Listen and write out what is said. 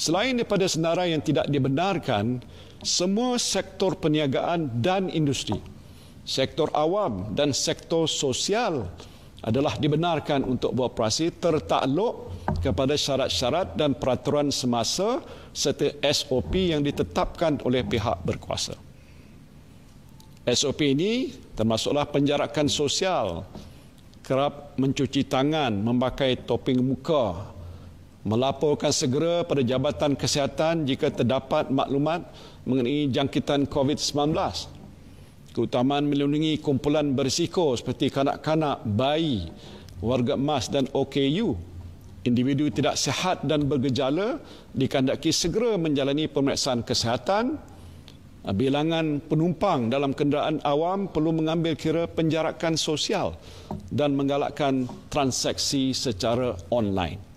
Selain daripada senarai yang tidak dibenarkan, semua sektor perniagaan dan industri, sektor awam dan sektor sosial adalah dibenarkan untuk beroperasi tertakluk kepada syarat-syarat dan peraturan semasa serta SOP yang ditetapkan oleh pihak berkuasa. SOP ini termasuklah penjarakan sosial, kerap mencuci tangan, memakai topeng muka melaporkan segera pada Jabatan Kesihatan jika terdapat maklumat mengenai jangkitan COVID-19. Keutamaan melindungi kumpulan berisiko seperti kanak-kanak, bayi, warga emas dan OKU. Individu tidak sihat dan bergejala dikandaki segera menjalani pemeriksaan kesihatan. Bilangan penumpang dalam kenderaan awam perlu mengambil kira penjarakan sosial dan menggalakkan transaksi secara online.